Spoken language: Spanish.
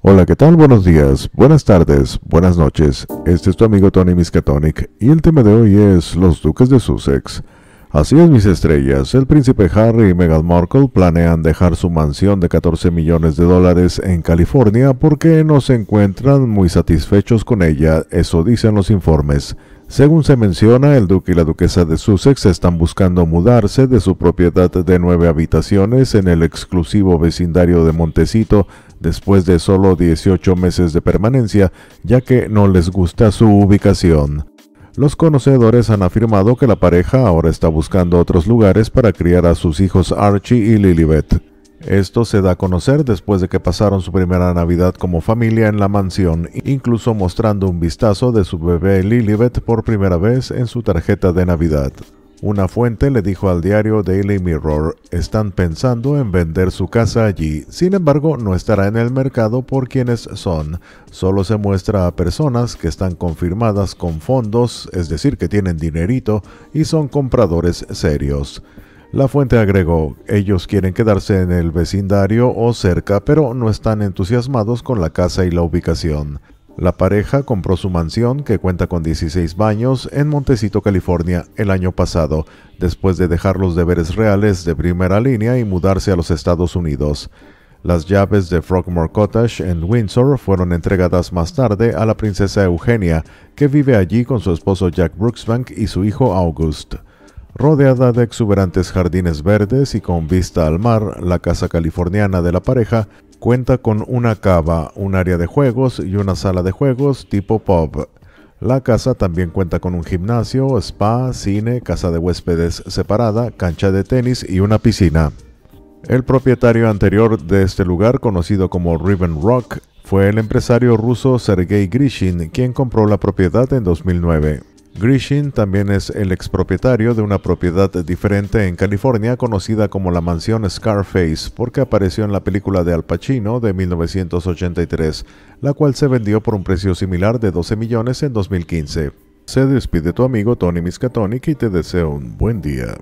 Hola, ¿qué tal? Buenos días, buenas tardes, buenas noches. Este es tu amigo Tony Miskatonic y el tema de hoy es Los Duques de Sussex. Así es, mis estrellas, el príncipe Harry y Meghan Markle planean dejar su mansión de 14 millones de dólares en California porque no se encuentran muy satisfechos con ella, eso dicen los informes. Según se menciona, el duque y la duquesa de Sussex están buscando mudarse de su propiedad de nueve habitaciones en el exclusivo vecindario de Montecito después de solo 18 meses de permanencia, ya que no les gusta su ubicación. Los conocedores han afirmado que la pareja ahora está buscando otros lugares para criar a sus hijos Archie y Lilibet. Esto se da a conocer después de que pasaron su primera Navidad como familia en la mansión, incluso mostrando un vistazo de su bebé Lilibet por primera vez en su tarjeta de Navidad. Una fuente le dijo al diario Daily Mirror, están pensando en vender su casa allí, sin embargo no estará en el mercado por quienes son, solo se muestra a personas que están confirmadas con fondos, es decir, que tienen dinerito y son compradores serios. La fuente agregó, ellos quieren quedarse en el vecindario o cerca, pero no están entusiasmados con la casa y la ubicación. La pareja compró su mansión, que cuenta con 16 baños, en Montecito, California, el año pasado, después de dejar los deberes reales de primera línea y mudarse a los Estados Unidos. Las llaves de Frogmore Cottage en Windsor fueron entregadas más tarde a la princesa Eugenia, que vive allí con su esposo Jack Brooksbank y su hijo August. Rodeada de exuberantes jardines verdes y con vista al mar, la casa californiana de la pareja cuenta con una cava, un área de juegos y una sala de juegos tipo pub. La casa también cuenta con un gimnasio, spa, cine, casa de huéspedes separada, cancha de tenis y una piscina. El propietario anterior de este lugar, conocido como Riven Rock, fue el empresario ruso Sergei Grishin, quien compró la propiedad en 2009. Grishin también es el expropietario de una propiedad diferente en California conocida como la mansión Scarface porque apareció en la película de Al Pacino de 1983, la cual se vendió por un precio similar de 12 millones en 2015. Se despide tu amigo Tony Miskatonic y te deseo un buen día.